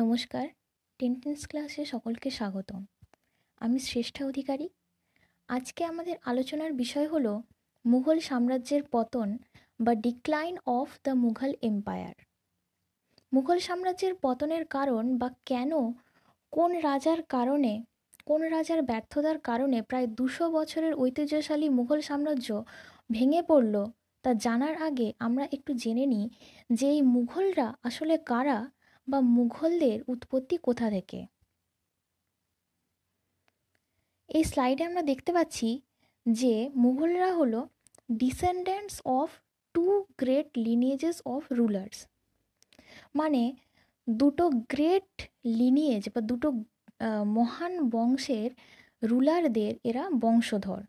নমস্কার টেন্টেন্স ক্লাসে সকলকে স্বাগতম আমি শ্রেষ্ঠা অধিকারী আজকে আমাদের আলোচনার বিষয় হল মুঘল সাম্রাজ্যের পতন বা decline of the Mughal empire Mughal সাম্রাজ্যের পতনের কারণ বা কেন কোন রাজার কারণে কোন রাজার ব্যর্থতার কারণে প্রায় দুশো বছরের ঐতিহ্যশালী মুঘল সাম্রাজ্য ভেঙে পড়ল তা জানার আগে আমরা একটু জেনে নিই যে এই মুঘলরা আসলে কারা বা মুঘলদের উৎপত্তি কোথা থেকে এই স্লাইডে আমরা দেখতে পাচ্ছি যে মুঘলরা হলো descendants of two great lineages of rulers মানে দুটো গ্রেট লিনিয়েজ বা দুটো মহান বংশের রুলারদের এরা বংশধর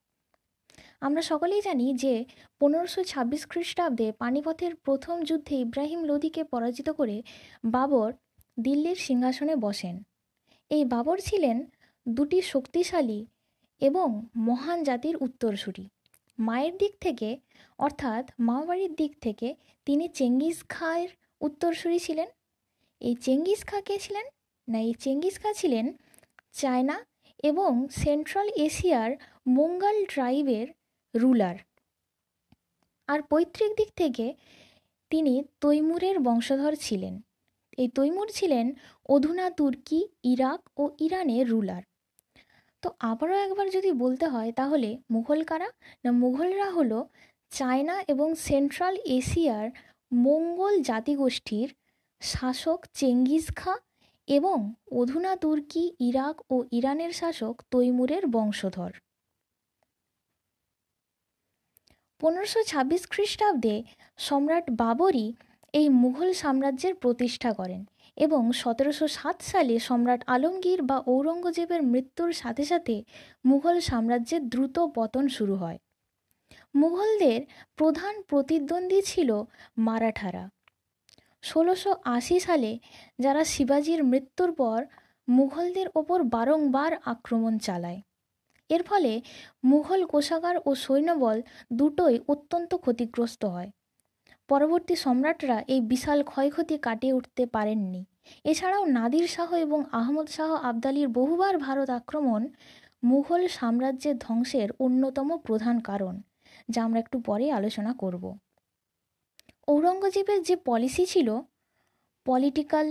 আমরা সকলেই জানি যে পনেরোশো ছাব্বিশ খ্রিস্টাব্দে পানিপথের প্রথম যুদ্ধে ইব্রাহিম লোধিকে পরাজিত করে বাবর দিল্লির সিংহাসনে বসেন এই বাবর ছিলেন দুটি শক্তিশালী এবং মহান জাতির উত্তরসূরি মায়ের দিক থেকে অর্থাৎ মাওয়ারির দিক থেকে তিনি চেঙ্গিস খাঁয়ের উত্তরসূরি ছিলেন এই চেঙ্গিস খা কে ছিলেন না এই চেঙ্গিস খা ছিলেন চায়না এবং সেন্ট্রাল এশিয়ার মঙ্গল ট্রাইবের রুলার আর পৈতৃক দিক থেকে তিনি তৈমুরের বংশধর ছিলেন এই তৈমুর ছিলেন অধুনা তুর্কি ইরাক ও ইরানের রুলার তো আবারও একবার যদি বলতে হয় তাহলে মুঘল কারা না মুঘলরা হলো চায়না এবং সেন্ট্রাল এশিয়ার মঙ্গল জাতিগোষ্ঠীর শাসক চেঙ্গিজ খা এবং অধুনা তুর্কি ইরাক ও ইরানের শাসক তৈমুরের বংশধর পনেরোশো ছাব্বিশ খ্রিস্টাব্দে সম্রাট বাবরই এই মুঘল সাম্রাজ্যের প্রতিষ্ঠা করেন এবং সতেরোশো সাত সালে সম্রাট আলমগীর বা ঔরঙ্গজেবের মৃত্যুর সাথে সাথে মুঘল সাম্রাজ্যের দ্রুত পতন শুরু হয় মুঘলদের প্রধান প্রতিদ্বন্দ্বী ছিল মারাঠারা ষোলোশো আশি সালে যারা শিবাজির মৃত্যুর পর মুঘলদের ওপর বারংবার আক্রমণ চালায় এর ফলে মুঘল কোষাগার ও সৈন্যবল দুটোই অত্যন্ত ক্ষতিগ্রস্ত হয় পরবর্তী সম্রাটরা এই বিশাল ক্ষয়ক্ষতি কাটিয়ে উঠতে পারেননি এছাড়াও নাদির শাহ এবং আহমদ শাহ আবদালির বহুবার ভারত আক্রমণ মুঘল সাম্রাজ্যের ধ্বংসের অন্যতম প্রধান কারণ যা আমরা একটু পরে আলোচনা করব ঔরঙ্গজেবের যে পলিসি ছিল পলিটিক্যাল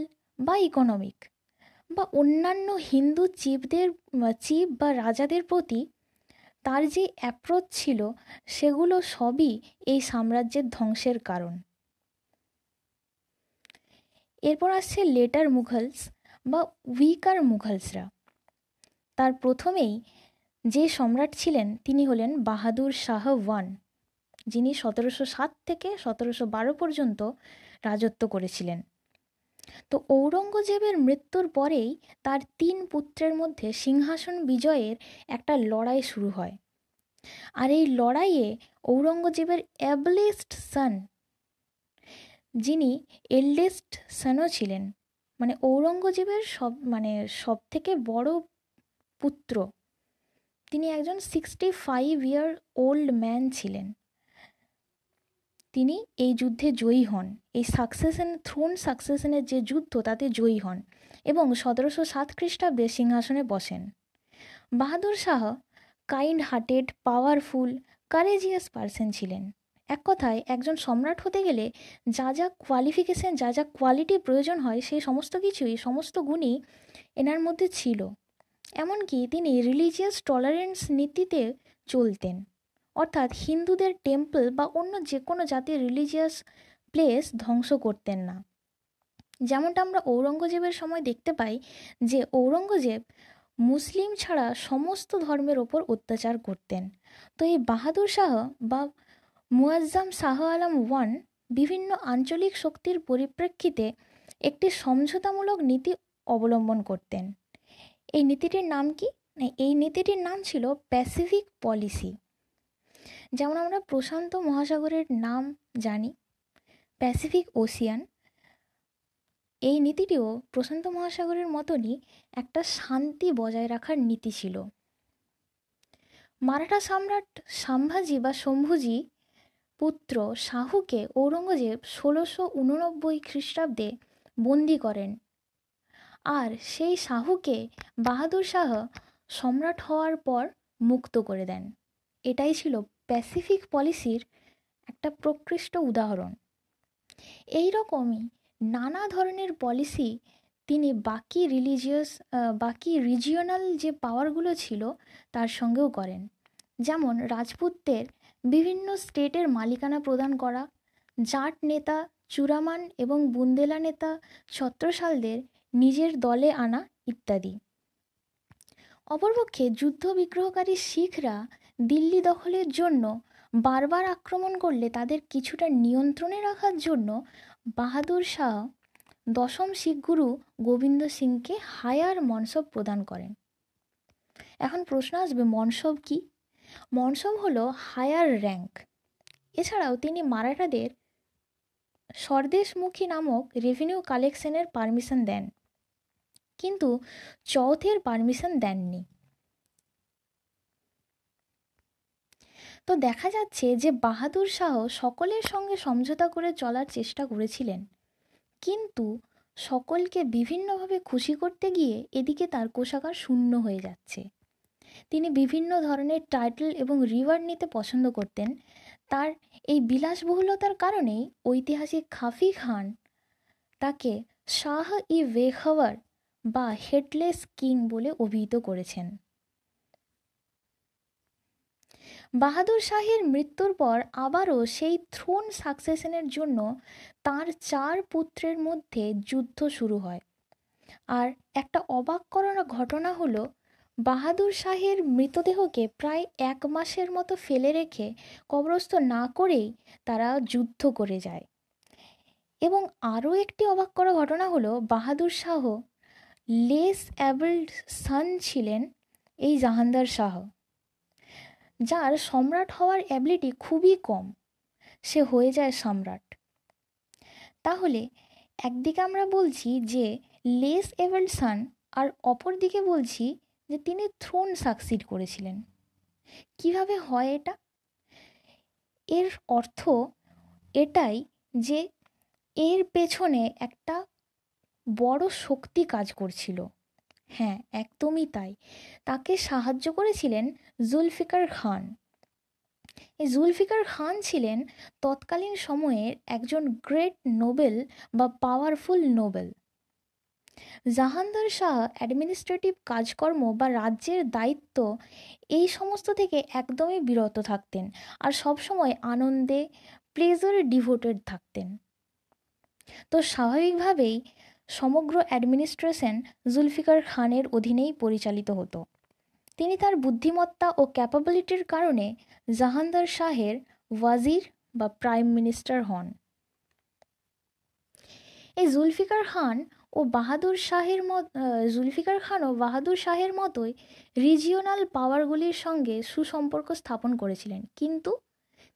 বা ইকোনমিক বা অন্যান্য হিন্দু চিপদের চিপ বা রাজাদের প্রতি তার যে অ্যাপ্রোচ ছিল সেগুলো সবই এই সাম্রাজ্যের ধ্বংসের কারণ এরপর আসছে লেটার মুঘলস বা উইকার মুঘলসরা তার প্রথমেই যে সম্রাট ছিলেন তিনি হলেন বাহাদুর শাহ ওয়ান যিনি সতেরোশো সাত থেকে সতেরোশো বারো পর্যন্ত রাজত্ব করেছিলেন তো ঔরঙ্গজেবের মৃত্যুর পরেই তার তিন পুত্রের মধ্যে সিংহাসন বিজয়ের একটা লড়াই শুরু হয় আর এই লড়াইয়ে ঔরঙ্গজেবের অ্যাবলেস্ট সান যিনি এল্ডেস্ট সানও ছিলেন মানে ঔরঙ্গজেবের সব মানে সব থেকে বড় পুত্র তিনি একজন sixty five year old man ছিলেন তিনি এই যুদ্ধে জয়ী হন এই সাকসেসেন থ্রোন সাকসেসেনের যে যুদ্ধ তাতে জয়ী হন এবং সতেরোশো সাত খ্রিস্টাব্দে সিংহাসনে বসেন Bahadur Shah kind hearted powerful courageous person ছিলেন এক কথায় একজন সম্রাট হতে গেলে যা যা কোয়ালিফিকেশান যা যা কোয়ালিটি প্রয়োজন হয় সেই সমস্ত কিছুই সমস্ত গুণই এনার মধ্যে ছিল এমনকি তিনি রিলিজিয়াস টলারেন্স নীতিতে চলতেন অর্থাৎ হিন্দুদের টেম্পল বা অন্য যে কোনো জাতির রিলিজিয়াস প্লেস ধ্বংস করতেন না যেমনটা আমরা ঔরঙ্গজেবের সময় দেখতে পাই যে ঔরঙ্গজেব মুসলিম ছাড়া সমস্ত ধর্মের ওপর অত্যাচার করতেন তো এই বাহাদুর শাহ বা মুয়াজ্জাম শাহ আলম ওয়ান বিভিন্ন আঞ্চলিক শক্তির পরিপ্রেক্ষিতে একটি সমঝোতামূলক নীতি অবলম্বন করতেন এই নীতিটির নাম কি এই নীতিটির নাম ছিল প্যাসিফিক পলিসি যেমন আমরা প্রশান্ত মহাসাগরের নাম জানি প্যাসিফিক ওসিয়ান এই নীতিটিও প্রশান্ত মহাসাগরের মতনই একটা শান্তি বজায় রাখার নীতি ছিল মারাঠা সম্রাট সাম্ভাজি বা শম্ভুজি পুত্র শাহুকে ঔরঙ্গজেব ষোলোশো উননব্বই খ্রিস্টাব্দে বন্দি করেন আর সেই শাহুকে বাহাদুর শাহ সম্রাট হওয়ার পর মুক্ত করে দেন এটাই ছিল প্যাসিফিক পলিসির একটা প্রকৃষ্ট উদাহরণ এই রকমই নানা ধরনের পলিসি তিনি বাকি রিলিজিয়াস বাকি রিজিওনাল যে পাওয়ারগুলো ছিল তার সঙ্গেও করেন যেমন রাজপুতদের বিভিন্ন স্টেটের মালিকানা প্রদান করা জাট নেতা চূড়ামান এবং বুন্দেলা নেতা ছত্রসালদের নিজের দলে আনা ইত্যাদি অপরপক্ষে যুদ্ধ বিগ্রহকারী শিখরা দিল্লি দখলের জন্য বারবার আক্রমণ করলে তাদের কিছুটা নিয়ন্ত্রণে রাখার জন্য বাহাদুর শাহ দশম শিখ গুরু গোবিন্দ সিংকে হায়ার মনসব প্রদান করেন এখন প্রশ্ন আসবে মনসব কি মনসব হলো হায়ার র্যাঙ্ক এছাড়াও তিনি মারাঠাদের স্বদেশমুখী নামক রেভিনিউ কালেকশনের পারমিশন দেন কিন্তু চৌথের পারমিশন দেননি তো দেখা যাচ্ছে যে বাহাদুর শাহ সকলের সঙ্গে সমঝোতা করে চলার চেষ্টা করেছিলেন কিন্তু সকলকে বিভিন্নভাবে খুশি করতে গিয়ে এদিকে তার কোষাগার শূন্য হয়ে যাচ্ছে তিনি বিভিন্ন ধরনের টাইটেল এবং রিওয়ার্ড নিতে পছন্দ করতেন তার এই বিলাসবহুলতার কারণেই ঐতিহাসিক খাফি খান তাকে শাহ ই বেখবর বা হেডলেস কিং বলে অভিহিত করেছেন বাহাদুর শাহের মৃত্যুর পর আবারও সেই থ্রোন সাকসেশনের জন্য তার চার পুত্রের মধ্যে যুদ্ধ শুরু হয় আর একটা অবাক করানো ঘটনা হলো বাহাদুর শাহের মৃতদেহকে প্রায় এক মাসের মতো ফেলে রেখে কবরস্থ না করেই তারা যুদ্ধ করে যায় এবং আরও একটি অবাক করা ঘটনা হলো বাহাদুর শাহ লেস অ্যাবল্ড সান ছিলেন এই জাহানদার শাহ যার সম্রাট হওয়ার অ্যাবিলিটি খুবই কম সে হয়ে যায় সম্রাট তাহলে একদিকে আমরা বলছি যে লেস এভেল আর অপর দিকে বলছি যে তিনি থ্রোন সাকসিড করেছিলেন কিভাবে হয় এটা এর অর্থ এটাই যে এর পেছনে একটা বড় শক্তি কাজ করছিল হ্যাঁ একদমই তাই তাকে সাহায্য করেছিলেন জুলফিকার খান এই জুলফিকার খান ছিলেন তৎকালীন সময়ের একজন গ্রেট নোবেল বা powerful noble Jahandar Shah administrative কাজকর্ম বা রাজ্যের দায়িত্ব এই সমস্ত থেকে একদমই বিরত থাকতেন আর সবসময় আনন্দে প্লেজারে ডিভোটেড থাকতেন তো স্বাভাবিকভাবেই সমগ্র অ্যাডমিনিস্ট্রেশন জুলফিকার খানের অধীনেই পরিচালিত হতো তিনি তার বুদ্ধিমত্তা ও ক্যাপাবিলিটির কারণে জাহানদার শাহের ওয়াজির বা প্রাইম মিনিস্টার হন এই জুলফিকার খান ও বাহাদুর শাহের মত জুলফিকার খান ও বাহাদুর শাহের মতোই রিজিওনাল পাওয়ারগুলির সঙ্গে সুসম্পর্ক স্থাপন করেছিলেন কিন্তু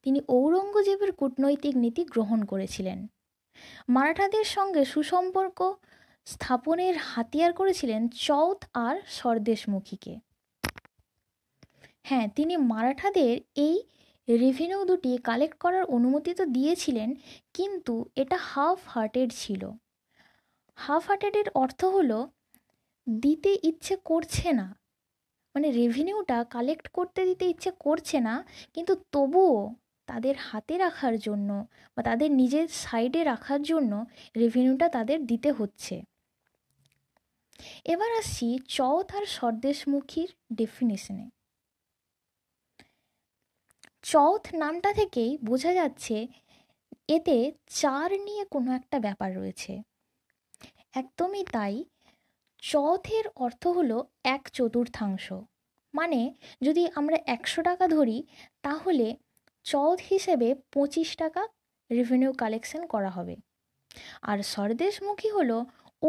তিনি ঔরঙ্গজেবের কূটনৈতিক নীতি গ্রহণ করেছিলেন মারাঠাদের সঙ্গে সুসম্পর্ক স্থাপনের হাতিয়ার করেছিলেন চৌথ আর সরদেশমুখীকে হ্যাঁ তিনি মারাঠাদের এই রেভিনিউ দুটি কালেক্ট করার অনুমতি তো দিয়েছিলেন কিন্তু এটা হাফ হার্টেড ছিল হাফ হার্টেডের অর্থ হলো দিতে ইচ্ছে করছে না মানে রেভিনিউটা কালেক্ট করতে দিতে ইচ্ছে করছে না কিন্তু তবুও তাদের হাতে রাখার জন্য বা তাদের নিজের সাইডে রাখার জন্য রেভিনিউটা তাদের দিতে হচ্ছে এবার আসছি চথ আর স্বদেশমুখীর ডেফিনেশনে চথ নামটা থেকেই বোঝা যাচ্ছে এতে চার নিয়ে কোনো একটা ব্যাপার রয়েছে একদমই তাই চথের অর্থ হলো এক চতুর্থাংশ মানে যদি আমরা একশো টাকা ধরি তাহলে চল হিসেবে পঁচিশ টাকা রেভিনিউ কালেকশন করা হবে আর স্বদেশমুখী হলো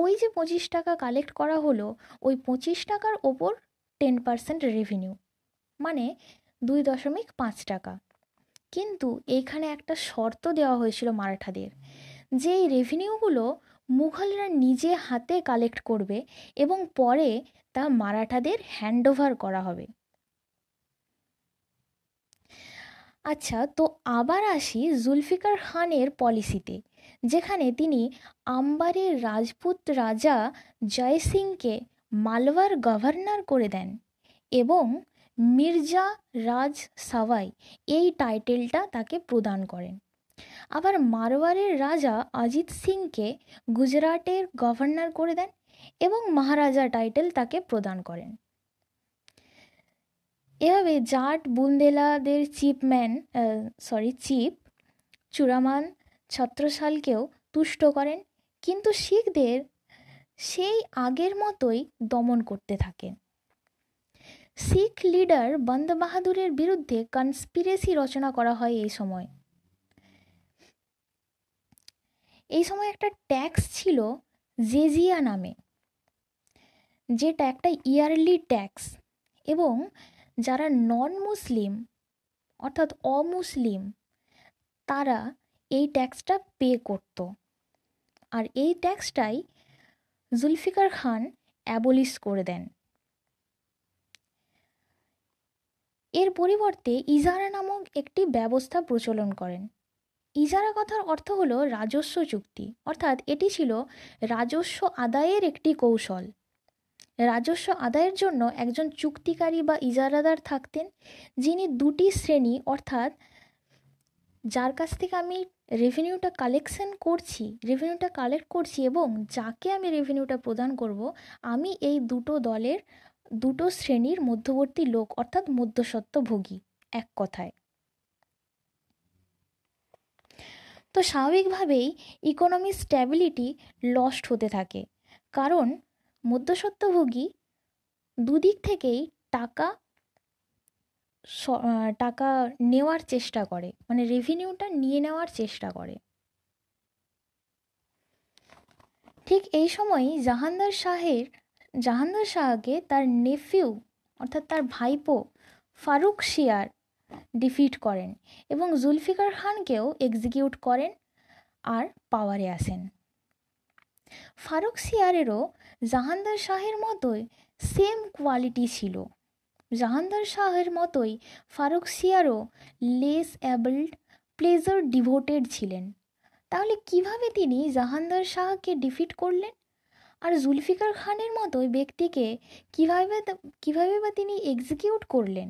ওই যে পঁচিশ টাকা কালেক্ট করা হলো ওই পঁচিশ টাকার ওপর টেন পার্সেন্ট রেভিনিউ মানে দুই দশমিক পাঁচ টাকা কিন্তু এইখানে একটা শর্ত দেওয়া হয়েছিল মারাঠাদের যে এই রেভিনিউগুলো মুঘলরা নিজে হাতে কালেক্ট করবে এবং পরে তা মারাঠাদের হ্যান্ডওভার করা হবে আচ্ছা তো আবার আসি জুলফিকার খানের পলিসিতে যেখানে তিনি আম্বারের রাজপুত রাজা জয় সিংকে মালওয়ার গভর্নর করে দেন এবং মির্জা রাজ সাওয়াই এই টাইটেলটা তাকে প্রদান করেন আবার মারওয়ারের রাজা অজিত সিংকে গুজরাটের গভর্নর করে দেন এবং মহারাজা টাইটেল তাকে প্রদান করেন এভাবে জাট বুন্দেলাদের চিপম্যান সরি চিপ চূড়ামান ছত্রসালকেও তুষ্ট করেন কিন্তু শিখদের সেই আগের মতোই দমন করতে থাকেন শিখ লিডার বন্দ বাহাদুরের বিরুদ্ধে কনস্পিরেসি রচনা করা হয় এই সময় এই সময় একটা ট্যাক্স ছিল জেজিয়া নামে যেটা একটা ইয়ারলি ট্যাক্স এবং যারা নন মুসলিম অর্থাৎ অমুসলিম তারা এই ট্যাক্সটা পে করত আর এই ট্যাক্সটাই জুলফিকার খান অ্যাবলিশ করে দেন এর পরিবর্তে ইজারা নামক একটি ব্যবস্থা প্রচলন করেন ইজারা কথার অর্থ হলো রাজস্ব চুক্তি অর্থাৎ এটি ছিল রাজস্ব আদায়ের একটি কৌশল রাজস্ব আদায়ের জন্য একজন চুক্তিকারী বা ইজারাদার থাকতেন যিনি দুটি শ্রেণী অর্থাৎ যার কাছ থেকে আমি রেভিনিউটা কালেকশন করছি রেভিনিউটা কালেক্ট করছি এবং যাকে আমি রেভিনিউটা প্রদান করব আমি এই দুটো দলের দুটো শ্রেণীর মধ্যবর্তী লোক অর্থাৎ ভোগী এক কথায় তো স্বাভাবিকভাবেই ইকোনমি স্ট্যাবিলিটি লস্ট হতে থাকে কারণ মধ্যস্বত্বভোগী দুদিক থেকেই টাকা টাকা নেওয়ার চেষ্টা করে মানে রেভিনিউটা নিয়ে নেওয়ার চেষ্টা করে ঠিক এই সময় জাহানদার শাহের জাহানদার শাহকে তার নেফিউ অর্থাৎ তার ভাইপো ফারুক শিয়ার ডিফিট করেন এবং জুলফিকার খানকেও এক্সিকিউট করেন আর পাওয়ারে আসেন ফারুক সিয়ারেরও জাহানদার শাহের মতোই সেম কোয়ালিটি ছিল জাহানদার শাহের মতোই ফারুক সিয়ারও লেস অ্যাবল্ড প্লেজার ডিভোটেড ছিলেন তাহলে কিভাবে তিনি জাহানদার শাহকে ডিফিট করলেন আর জুলফিকার খানের মতোই ব্যক্তিকে কিভাবে কিভাবে বা তিনি এক্সিকিউট করলেন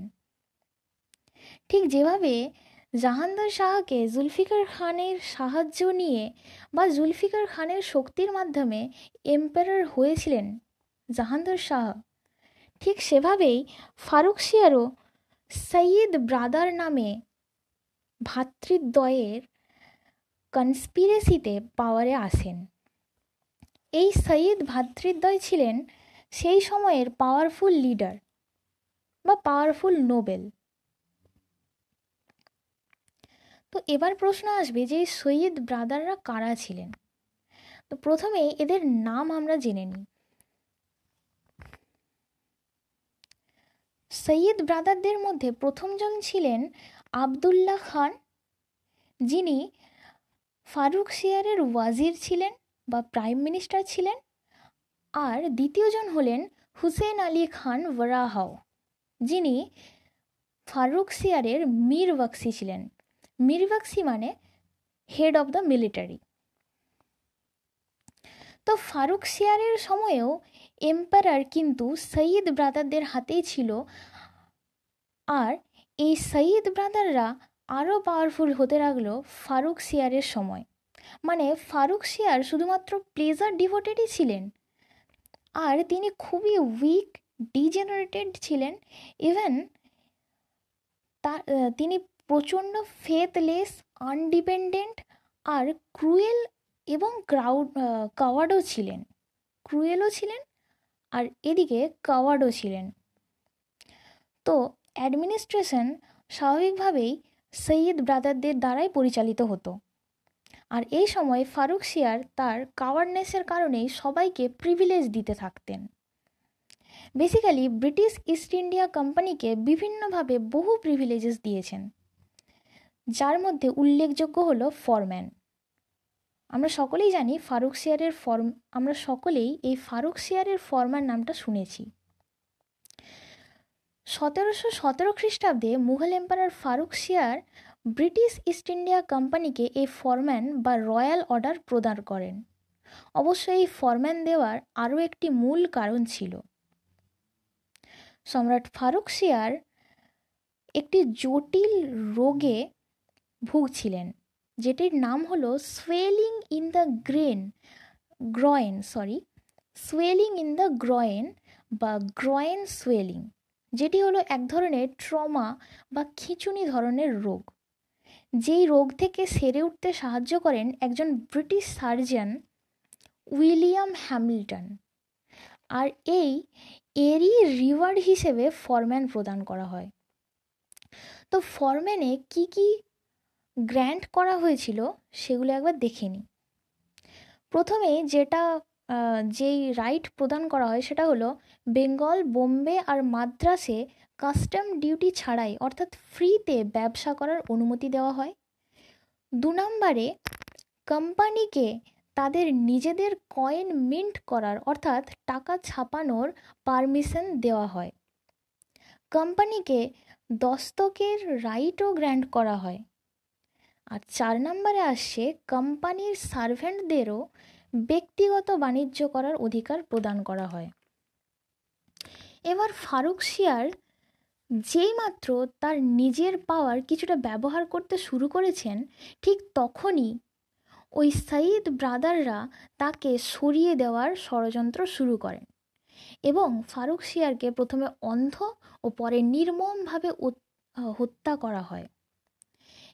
ঠিক যেভাবে জাহানদার শাহকে জুলফিকার খানের সাহায্য নিয়ে বা জুলফিকার খানের শক্তির মাধ্যমে এম্পায়ার হয়েছিলেন জাহানদার শাহ ঠিক সেভাবেই ফারুক শিয়ারও সৈয়দ ব্রাদার নামে ভাতৃদ্বয়ের কনস্পিরেসিতে পাওয়ারে আসেন এই সৈয়দ ভাতৃদ্বয় ছিলেন সেই সময়ের পাওয়ারফুল লিডার বা পাওয়ারফুল নোবেল তো এবার প্রশ্ন আসবে যে সৈয়দ ব্রাদাররা কারা ছিলেন তো প্রথমে এদের নাম আমরা জেনে নিই সৈয়দ ব্রাদারদের মধ্যে প্রথমজন ছিলেন আবদুল্লাহ খান যিনি ফারুক শিয়ারের ওয়াজির ছিলেন বা প্রাইম মিনিস্টার ছিলেন আর দ্বিতীয়জন হলেন হুসেন আলী খান ওয়ারাহাও যিনি ফারুক শিয়ারের মীর বাক্সি ছিলেন মিরিবাক্সি মানে হেড অব দ্য মিলিটারি তো ফারুক সিয়ারের সময়েও এম্পারার কিন্তু সঈদ ব্রাদারদের হাতেই ছিল আর এই সঈদ ব্রাদাররা আরও পাওয়ারফুল হতে লাগলো ফারুক সিয়ারের সময় মানে ফারুক সিয়ার শুধুমাত্র প্লেজার ডিভোটেডই ছিলেন আর তিনি খুবই উইক ডিজেনারেটেড ছিলেন ইভেন তিনি প্রচণ্ড ফেথলেস আনডিপেন্ডেন্ট আর ক্রুয়েল এবং ক্রাউড কাওয়ার্ডও ছিলেন ক্রুয়েলও ছিলেন আর এদিকে কাওয়ার্ডও ছিলেন তো অ্যাডমিনিস্ট্রেশন স্বাভাবিকভাবেই সৈয়দ ব্রাদারদের দ্বারাই পরিচালিত হতো আর এই সময় ফারুক শিয়ার তার কাওয়ার্ডনেসের কারণেই সবাইকে প্রিভিলেজ দিতে থাকতেন বেসিক্যালি ব্রিটিশ ইস্ট ইন্ডিয়া কোম্পানিকে বিভিন্নভাবে বহু প্রিভিলেজেস দিয়েছেন যার মধ্যে উল্লেখযোগ্য হল ফরম্যান আমরা সকলেই জানি ফারুক শেয়ারের ফর্ম আমরা সকলেই এই ফারুক শেয়ারের ফরম্যান নামটা শুনেছি সতেরোশো সতেরো খ্রিস্টাব্দে Mughal empire Farrukh Siyar British East India কোম্পানিকে এই ফরম্যান বা রয়্যাল অর্ডার প্রদান করেন অবশ্য এই ফরম্যান দেওয়ার আরও একটি মূল কারণ ছিল সম্রাট ফারুক শিয়ার একটি জটিল রোগে ভুগছিলেন যেটির নাম হলো swelling in the grain groin sorry swelling in the groin বা গ্রয়েন সোয়েলিং যেটি হলো এক ধরনের ট্রমা বা খিঁচুনি ধরনের রোগ যেই রোগ থেকে সেরে উঠতে সাহায্য করেন একজন ব্রিটিশ সার্জন উইলিয়াম হ্যামিল্টন আর এই এরই রিওয়ার্ড হিসেবে ফরম্যান প্রদান করা হয় তো ফরম্যানে কি কি গ্র্যান্ড করা হয়েছিল সেগুলো একবার দেখে নিই প্রথমে যেটা যেই রাইট প্রদান করা হয় সেটা হলো বেঙ্গল বোম্বে আর মাদ্রাসে কাস্টম ডিউটি ছাড়াই অর্থাৎ ফ্রিতে ব্যবসা করার অনুমতি দেওয়া হয় দু নম্বরে কোম্পানিকে তাদের নিজেদের কয়েন মিন্ট করার অর্থাৎ টাকা ছাপানোর পারমিশন দেওয়া হয় কোম্পানিকে দস্তকের রাইটও গ্র্যান্ট করা হয় আর চার নম্বরে আসছে কোম্পানির সার্ভেন্টদেরও ব্যক্তিগত বাণিজ্য করার অধিকার প্রদান করা হয় এবার ফারুক শিয়ার যেই মাত্র তার নিজের পাওয়ার কিছুটা ব্যবহার করতে শুরু করেছেন ঠিক তখনই ওই সাইদ ব্রাদাররা তাকে সরিয়ে দেওয়ার ষড়যন্ত্র শুরু করেন এবং ফারুক শিয়ারকে প্রথমে অন্ধ ও পরে নির্মমভাবে হত্যা করা হয়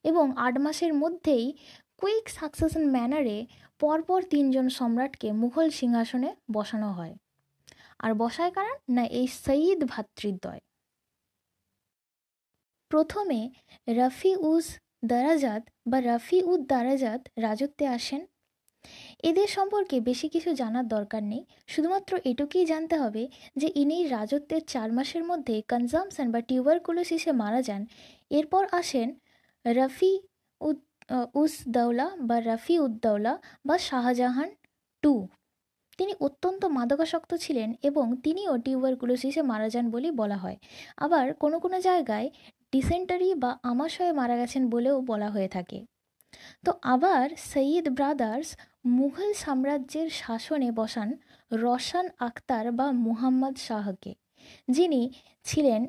এবং আট মাসের মধ্যেই কুইক সাকসেশন ম্যানারে পরপর তিনজন সম্রাটকে মুঘল সিংহাসনে বসানো হয় আর বসায় কারণ না এই সঈদ ভাতৃদ্বয় প্রথমে রফি উজ দারাজাত বা রফি উদ দারাজাত রাজত্বে আসেন এদের সম্পর্কে বেশি কিছু জানার দরকার নেই শুধুমাত্র এটুকুই জানতে হবে যে ইনি রাজত্বের চার মাসের মধ্যে কনজামশন বা টিউবারকুলোসিসে মারা যান এরপর আসেন রফি উদ উস দৌলা বা রফি উদ্দৌলা বা শাহজাহান টু তিনি অত্যন্ত মাদকাসক্ত ছিলেন এবং তিনিও টিউবারকুলোসিসে মারা যান বলেই বলা হয় আবার কোনো কোনো জায়গায় ডিসেন্টারি বা আমাশয়ে মারা গেছেন বলেও বলা হয়ে থাকে তো আবার সঈদ ব্রাদার্স মুঘল সাম্রাজ্যের শাসনে বসান রসান আক্তার বা মুহাম্মদ শাহকে যিনি ছিলেন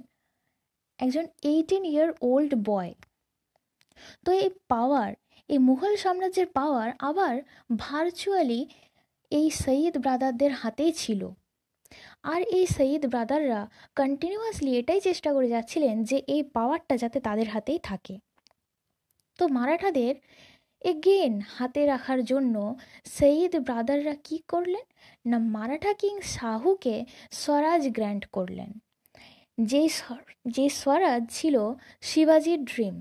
একজন এইটিন ইয়ার ওল্ড বয় তো এই পাওয়ার এই মুঘল সাম্রাজ্যের পাওয়ার আবার ভার্চুয়ালি এই সঈদ ব্রাদারদের হাতেই ছিল আর এই সঈদ ব্রাদাররা কন্টিনিউয়াসলি এটাই চেষ্টা করে যাচ্ছিলেন যে এই পাওয়ারটা যাতে তাদের হাতেই থাকে তো মারাঠাদের এগেন হাতে রাখার জন্য সঈদ ব্রাদাররা কি করলেন না মারাঠা কিং শাহুকে স্বরাজ গ্র্যান্ট করলেন যেই যে স্বরাজ ছিল শিবাজির ড্রিম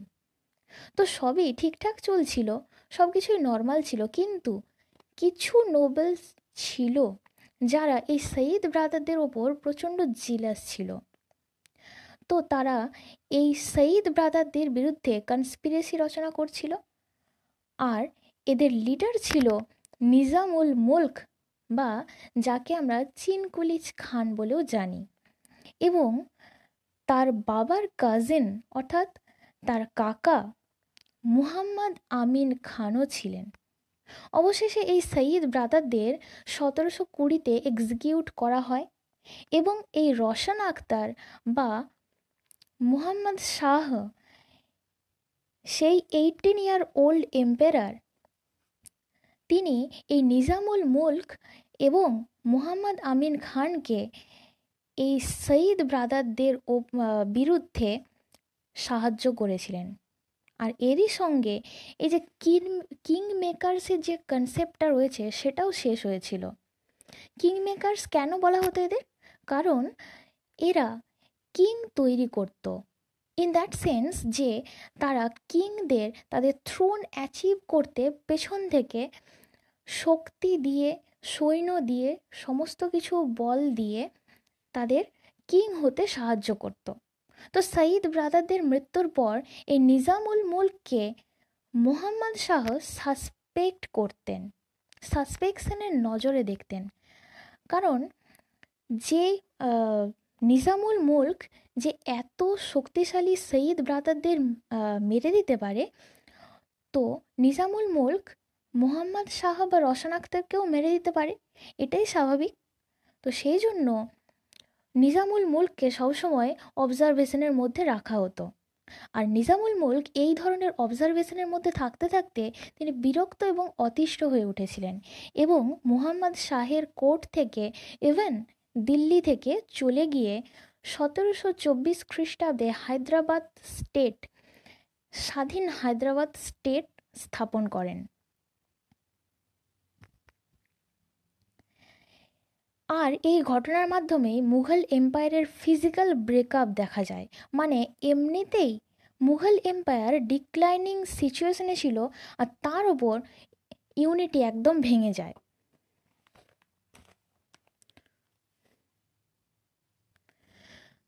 তো সবই ঠিকঠাক চলছিল সব কিছুই নর্মাল ছিল কিন্তু কিছু নোবেল ছিল যারা এই সঈদ ব্রাদারদের ওপর প্রচণ্ড জিলাস ছিল তো তারা এই সঈদ ব্রাদারদের বিরুদ্ধে কনস্পিরেসি রচনা করছিল আর এদের লিডার ছিল নিজামুল মুল্ক বা যাকে আমরা চিনকুলিজ খান বলেও জানি এবং তার বাবার কাজিন অর্থাৎ তার কাকা মুহাম্মদ আমিন খানও ছিলেন অবশেষে এই সঈদ ব্রাদারদের সতেরোশো কুড়িতে এক্সিকিউট করা হয় এবং এই রশন আক্তার বা মুহাম্মদ শাহ সেই এইটিন ইয়ার ওল্ড এম্পেরার তিনি এই নিজামুল মুল্ক এবং মুহাম্মদ আমিন খানকে এই সঈদ ব্রাদারদের বিরুদ্ধে সাহায্য করেছিলেন আর এরই সঙ্গে এই যে কিং কিং মেকার্সের যে কনসেপ্টটা রয়েছে সেটাও শেষ হয়েছিল কিং মেকার্স কেন বলা হতো এদের কারণ এরা কিং তৈরি করত ইন দ্যাট সেন্স যে তারা কিংদের তাদের থ্রোন অ্যাচিভ করতে পেছন থেকে শক্তি দিয়ে সৈন্য দিয়ে সমস্ত কিছু বল দিয়ে তাদের কিং হতে সাহায্য করতো তো সঈদ ব্রাদারদের মৃত্যুর পর এই নিজামুল মুলককে মোহাম্মদ শাহ সাসপেক্ট করতেন সাসপেকশনের নজরে দেখতেন কারণ যে নিজামুল মুলক যে এত শক্তিশালী সঈদ ব্রাদারদের মেরে দিতে পারে তো নিজামুল মুলক মোহাম্মদ শাহ বা রসানাক্তারকেও মেরে দিতে পারে এটাই স্বাভাবিক তো সেই জন্য নিজামুল মুল্ককে সবসময় অবজারভেশনের মধ্যে রাখা হতো আর নিজামুল মুল্ক এই ধরনের অবজারভেশনের মধ্যে থাকতে থাকতে তিনি বিরক্ত এবং অতিষ্ঠ হয়ে উঠেছিলেন এবং মুহাম্মদ শাহের কোর্ট থেকে ইভেন দিল্লি থেকে চলে গিয়ে সতেরোশো চব্বিশ খ্রিস্টাব্দে হায়দ্রাবাদ স্টেট স্বাধীন হায়দ্রাবাদ স্টেট স্থাপন করেন আর এই ঘটনার মাধ্যমেই মুঘল এম্পায়ারের ফিজিক্যাল ব্রেকআপ দেখা যায় মানে এমনিতেই মুঘল এম্পায়ার ডিক্লাইনিং সিচুয়েশনে ছিল আর তার ওপর ইউনিটি একদম ভেঙে যায়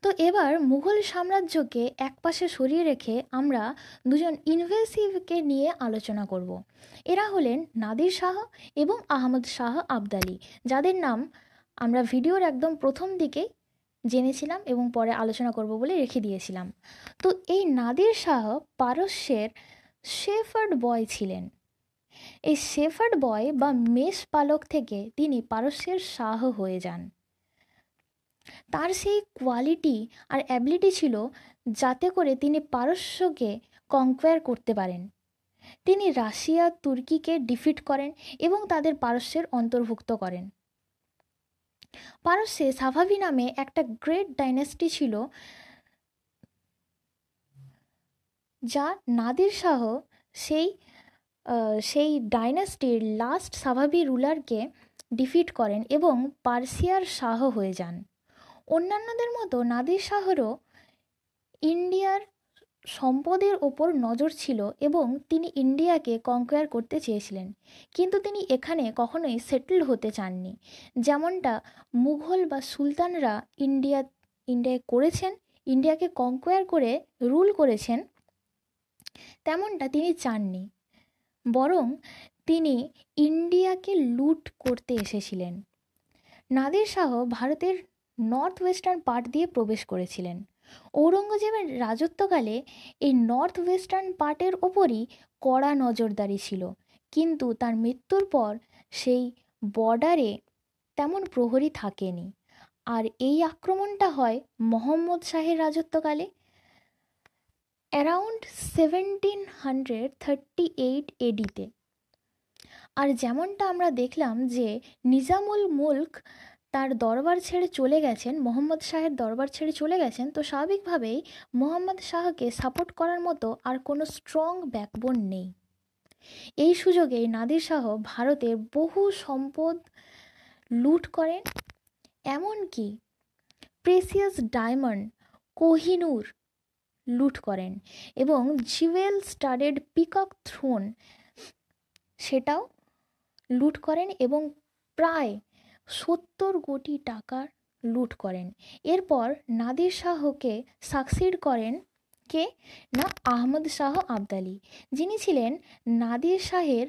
তো এবার মুঘল সাম্রাজ্যকে একপাশে সরিয়ে রেখে আমরা দুজন ইনভেসিভকে নিয়ে আলোচনা করব। এরা হলেন নাদির শাহ এবং আহমদ শাহ আবদালি যাদের নাম আমরা ভিডিওর একদম প্রথম দিকে জেনেছিলাম এবং পরে আলোচনা করব বলে রেখে দিয়েছিলাম তো এই নাদির শাহ পারস্যের শেফার্ড বয় ছিলেন এই শেফার্ড বয় বা মেষ পালক থেকে তিনি পারস্যের শাহ হয়ে যান তার সেই কোয়ালিটি আর অ্যাবিলিটি ছিল যাতে করে তিনি পারস্যকে কনকোয়ার করতে পারেন তিনি রাশিয়া তুর্কিকে ডিফিট করেন এবং তাদের পারস্যের অন্তর্ভুক্ত করেন পারস্যে সাফাভি নামে একটা গ্রেট ডাইনেস্টি ছিল যা নাদির শাহ সেই সেই ডাইনাস্টির লাস্ট সাভাবি রুলারকে ডিফিট করেন এবং পার্সিয়ার শাহ হয়ে যান অন্যান্যদের মতো নাদির শাহরও ইন্ডিয়ার সম্পদের ওপর নজর ছিল এবং তিনি ইন্ডিয়াকে কঙ্কোয়ার করতে চেয়েছিলেন কিন্তু তিনি এখানে কখনোই সেটেল হতে চাননি যেমনটা মুঘল বা সুলতানরা ইন্ডিয়া ইন্ডিয়ায় করেছেন ইন্ডিয়াকে কঙ্কোয়ার করে রুল করেছেন তেমনটা তিনি চাননি বরং তিনি ইন্ডিয়াকে লুট করতে এসেছিলেন নাদির শাহ ভারতের নর্থ ওয়েস্টার্ন পার্ট দিয়ে প্রবেশ করেছিলেন ঔরঙ্গজেবের রাজত্বকালে এই নর্থ ওয়েস্টার্ন পার্টের ওপরই কড়া নজরদারি ছিল কিন্তু তার মৃত্যুর পর সেই বর্ডারে তেমন প্রহরী থাকেনি আর এই আক্রমণটা হয় মোহাম্মদ শাহের রাজত্বকালে around seventeen hundred thirty eight এডিতে আর যেমনটা আমরা দেখলাম যে নিজামুল মুল্ক তার দরবার ছেড়ে চলে গেছেন মোহাম্মদ শাহের দরবার ছেড়ে চলে গেছেন তো স্বাভাবিকভাবেই মোহাম্মদ শাহকে সাপোর্ট করার মতো আর কোনো স্ট্রং ব্যাকবোন নেই এই সুযোগে নাদির শাহ ভারতের বহু সম্পদ লুট করেন এমনকি প্রেসিয়াস ডায়মন্ড কোহিনুর লুট করেন এবং জিওয়েল স্টাডেড পিকক থ্রোন সেটাও লুট করেন এবং প্রায় সত্তর কোটি টাকার লুট করেন এরপর নাদির শাহকে সাকসিড করেন কে না আহমদ শাহ আবদালি যিনি ছিলেন নাদির শাহের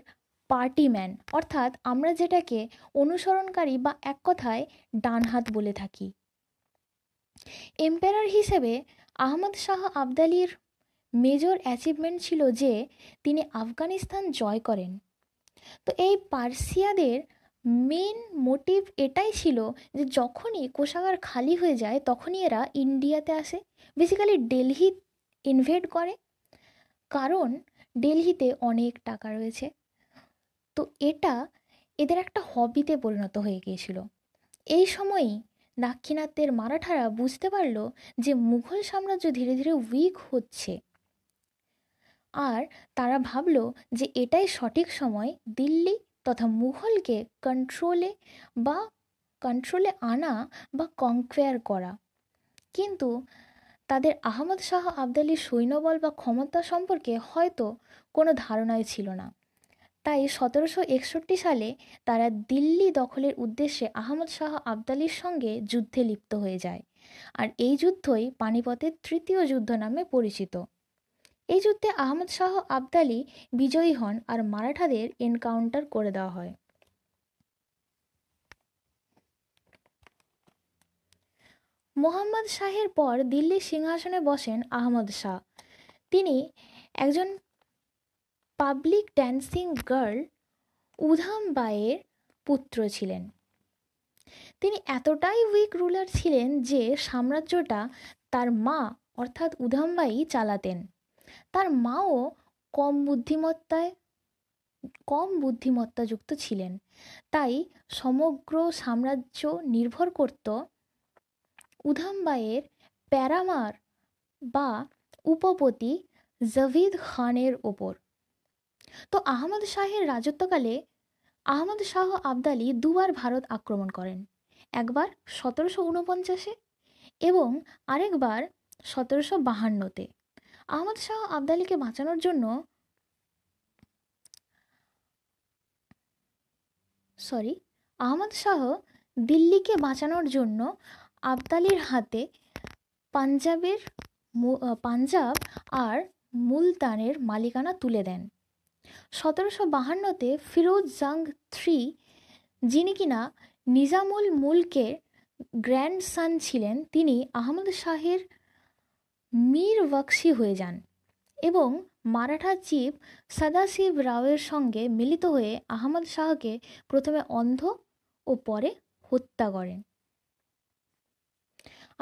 পার্টিম্যান অর্থাৎ আমরা যেটাকে অনুসরণকারী বা এক কথায় ডানহাত বলে থাকি এম্পেরার হিসেবে আহমদ শাহ আবদালির মেজর অ্যাচিভমেন্ট ছিল যে তিনি আফগানিস্তান জয় করেন তো এই পার্সিয়াদের মেন মোটিভ এটাই ছিল যে যখনই কোষাগার খালি হয়ে যায় তখনই এরা ইন্ডিয়াতে আসে বেসিক্যালি দিল্লি ইনভেট করে কারণ দিল্লিতে অনেক টাকা রয়েছে তো এটা এদের একটা হবিতে পরিণত হয়ে গিয়েছিল এই সময়েই দাক্ষিণাত্যের মারাঠারা বুঝতে পারল যে মুঘল সাম্রাজ্য ধীরে ধীরে উইক হচ্ছে আর তারা ভাবল যে এটাই সঠিক সময় দিল্লি তথা মুঘলকে কন্ট্রোলে বা কন্ট্রোলে আনা বা কনকোয়ার করা কিন্তু তাদের আহমদ শাহ আবদালির সৈন্যবল বা ক্ষমতা সম্পর্কে হয়তো কোনো ধারণাই ছিল না তাই সতেরোশো একষট্টি সালে তারা দিল্লি দখলের উদ্দেশ্যে আহমদ শাহ আবদালির সঙ্গে যুদ্ধে লিপ্ত হয়ে যায় আর এই যুদ্ধই পানিপথের তৃতীয় যুদ্ধ নামে পরিচিত এই যুদ্ধে আহমদ শাহ আবদালি বিজয়ী হন আর মারাঠাদের এনকাউন্টার করে দেওয়া হয় মোহাম্মদ শাহের পর দিল্লির সিংহাসনে বসেন আহমদ শাহ তিনি একজন পাবলিক ড্যান্সিং গার্ল উধাম বাইয়ের পুত্র ছিলেন তিনি এতটাই উইক রুলার ছিলেন যে সাম্রাজ্যটা তার মা অর্থাৎ উধামবাই চালাতেন তার মাও কম বুদ্ধিমত্তায় কম বুদ্ধিমত্তাযুক্ত ছিলেন তাই সমগ্র সাম্রাজ্য নির্ভর করত উধামবাইয়ের প্যারামার বা উপপতি জভিদ খানের ওপর তো আহমদ শাহের রাজত্বকালে আহমদ শাহ আবদালি দুবার ভারত আক্রমণ করেন একবার সতেরোশো উনপঞ্চাশে এবং আরেকবার সতেরোশো বাহান্নতে আহমদ শাহ আবদালিকে বাঁচানোর জন্য সরি আহমদ শাহ দিল্লিকে বাঁচানোর জন্য আবদালির হাতে পাঞ্জাবের পাঞ্জাব আর মুলতানের মালিকানা তুলে দেন সতেরোশো বাহান্নতে ফিরোজ জাং থ্রি যিনি কিনা নিজামুল মুলকের গ্র্যান্ড সান ছিলেন তিনি আহমদ শাহের মীর বক্সি হয়ে যান এবং মারাঠা চিফ সদাশিব রাওয়ের সঙ্গে মিলিত হয়ে আহমদ শাহকে প্রথমে অন্ধ ও পরে হত্যা করেন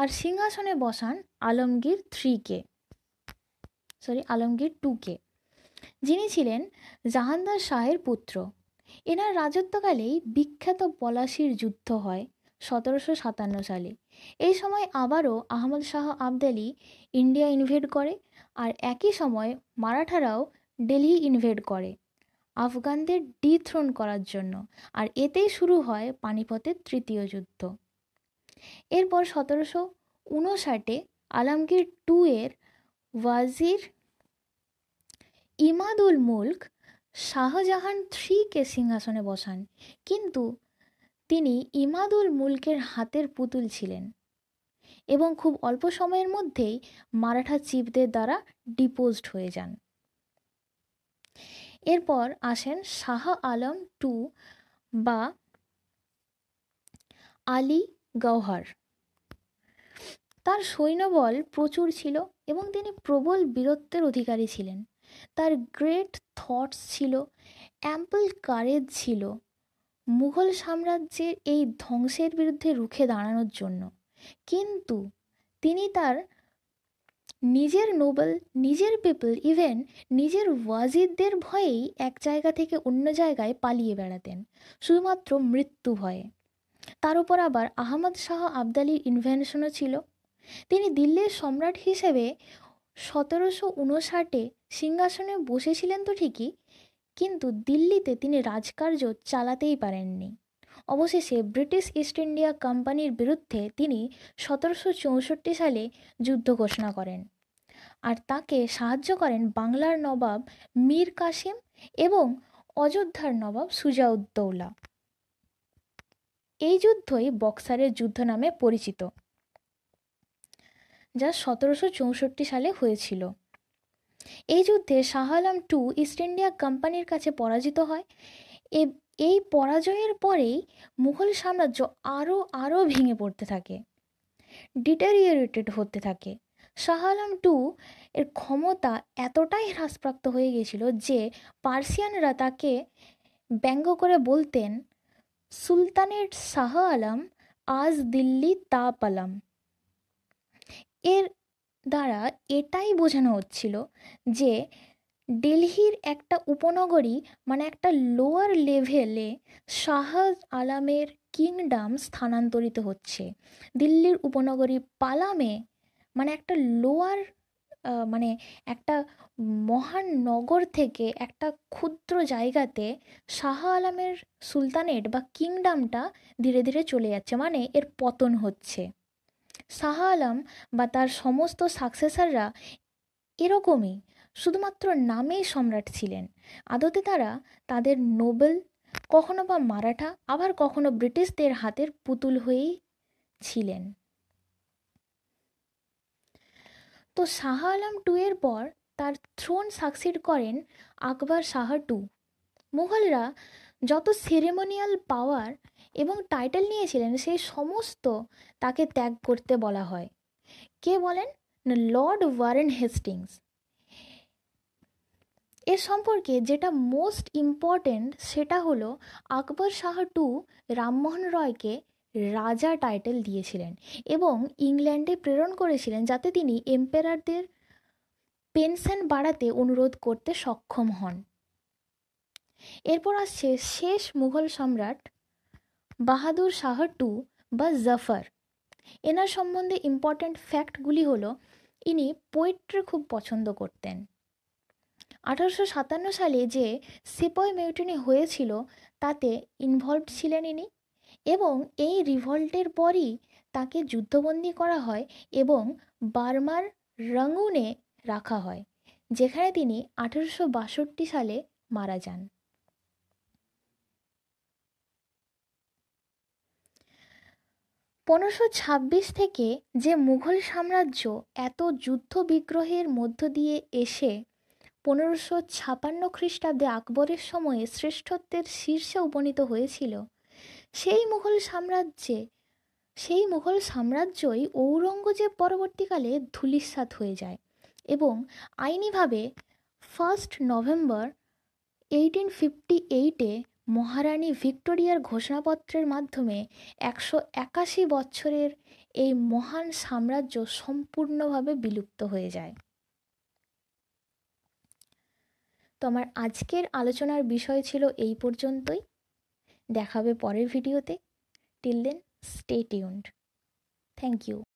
আর সিংহাসনে বসান আলমগীর থ্রিকে সরি আলমগীর টুকে যিনি ছিলেন জাহানদার শাহের পুত্র এনার রাজত্বকালেই বিখ্যাত পলাশির যুদ্ধ হয় সতেরোশো সাতান্ন সালে এই সময় আবারও আহমদ শাহ আবদালি ইন্ডিয়া ইনভেড করে আর একই সময় মারাঠারাও দিল্লি ইনভেড করে আফগানদের ডিথ্রোন করার জন্য আর এতেই শুরু হয় পানিপথের তৃতীয় যুদ্ধ এরপর সতেরোশো উনষাটে আলমগীর টু এর ওয়াজির ইমাদুল মুল্ক শাহজাহান থ্রিকে সিংহাসনে বসান কিন্তু তিনি ইমাদুল মুলকের হাতের পুতুল ছিলেন এবং খুব অল্প সময়ের মধ্যেই মারাঠা চিফদের দ্বারা ডিপোজড হয়ে যান এরপর আসেন শাহ আলম টু বা আলী গৌহর তার সৈন্যবল প্রচুর ছিল এবং তিনি প্রবল বীরত্বের অধিকারী ছিলেন তার গ্রেট থটস ছিল অ্যাম্পল কারেজ ছিল মুঘল সাম্রাজ্যের এই ধ্বংসের বিরুদ্ধে রুখে দাঁড়ানোর জন্য কিন্তু তিনি তার নিজের নোবেল নিজের পিপল ইভেন নিজের ওয়াজিদদের ভয়েই এক জায়গা থেকে অন্য জায়গায় পালিয়ে বেড়াতেন শুধুমাত্র মৃত্যু ভয়ে তার উপর আবার আহমদ শাহ আবদালির ইনভেনশনও ছিল তিনি দিল্লির সম্রাট হিসেবে সতেরোশো উনষাটে সিংহাসনে বসেছিলেন তো ঠিকই কিন্তু দিল্লিতে তিনি রাজকার্য চালাতেই পারেননি অবশেষে ব্রিটিশ ইস্ট ইন্ডিয়া কোম্পানির বিরুদ্ধে তিনি সতেরোশো চৌষট্টি সালে যুদ্ধ ঘোষণা করেন আর তাকে সাহায্য করেন বাংলার নবাব মীর কাসিম এবং অযোধ্যার নবাব সুজাউদ্দৌলা এই যুদ্ধই বক্সারের যুদ্ধ নামে পরিচিত যা সতেরোশো চৌষট্টি সালে হয়েছিল এই যুদ্ধে Shah Alam two East India কোম্পানির কাছে পরাজিত হয় এই পরাজয়ের পরেই মুঘল সাম্রাজ্য আরও আরও ভেঙে পড়তে থাকে ডিটারিওরেটেড হতে থাকে শাহ আলম টু এর ক্ষমতা এতটাই হ্রাসপ্রাপ্ত হয়ে গেছিল যে পার্সিয়ানরা তাকে ব্যঙ্গ করে বলতেন সুলতানের শাহ আলম আজ দিল্লি তাপ আলম এর দ্বারা এটাই বোঝানো হচ্ছিল যে দিল্লির একটা উপনগরী মানে একটা লোয়ার লেভেলে শাহজ আলামের কিংডম স্থানান্তরিত হচ্ছে দিল্লির উপনগরী পালামে মানে একটা লোয়ার মানে একটা মহান নগর থেকে একটা ক্ষুদ্র জায়গাতে শাহ আলামের সুলতানেট বা কিংডমটা ধীরে ধীরে চলে যাচ্ছে মানে এর পতন হচ্ছে শাহ আলম বা তার সমস্ত সাকসেসাররা এরকমই শুধুমাত্র নামেই সম্রাট ছিলেন আদতে তারা তাদের নোবেল কখনো বা মারাঠা আবার কখনো ব্রিটিশদের হাতের পুতুল হয়েই ছিলেন তো শাহ আলম টু এর পর তার থ্রোন সাকসিড করেন আকবর শাহ টু মুঘলরা যত সেরেমোনিয়াল পাওয়ার এবং টাইটেল নিয়েছিলেন সেই সমস্ত তাকে ত্যাগ করতে বলা হয় কে বলেন না লর্ড ওয়ারেন হেস্টিংস এর সম্পর্কে যেটা মোস্ট ইম্পর্ট্যান্ট সেটা হলো আকবর শাহ টু রামমোহন রয়কে রাজা টাইটেল দিয়েছিলেন এবং ইংল্যান্ডে প্রেরণ করেছিলেন যাতে তিনি এম্পেরারদের পেনশন বাড়াতে অনুরোধ করতে সক্ষম হন এরপর আসছে শেষ মুঘল সম্রাট বাহাদুর শাহ টু বা জাফার এনার সম্বন্ধে ইম্পর্ট্যান্ট ফ্যাক্টগুলি হলো ইনি পোয়েট্রি খুব পছন্দ করতেন আঠারোশো সাতান্ন সালে যে সিপয় মিউটিনি হয়েছিল তাতে ইনভলভ ছিলেন ইনি এবং এই রিভল্টের পরই তাকে যুদ্ধবন্দী করা হয় এবং বার্মার রাঙ্গুনে রাখা হয় যেখানে তিনি আঠেরোশো বাষট্টি সালে মারা যান পনেরোশো ছাব্বিশ থেকে যে মুঘল সাম্রাজ্য এত যুদ্ধবিগ্রহের মধ্য দিয়ে এসে পনেরোশো ছাপান্ন খ্রিস্টাব্দে আকবরের সময়ে শ্রেষ্ঠত্বের শীর্ষে উপনীত হয়েছিল সেই মুঘল সাম্রাজ্যে সেই মুঘল সাম্রাজ্যই ঔরঙ্গজেব পরবর্তীকালে ধুলিস্বাত হয়ে যায় এবং আইনিভাবে ফার্স্ট নভেম্বর এইটিন ফিফটি এইটে মহারানী ভিক্টোরিয়ার ঘোষণাপত্রের মাধ্যমে একশো একাশি বছরের এই মহান সাম্রাজ্য সম্পূর্ণভাবে বিলুপ্ত হয়ে যায় তো আমার আজকের আলোচনার বিষয় ছিল এই পর্যন্তই দেখাবে পরের ভিডিওতে till then stay tuned thank you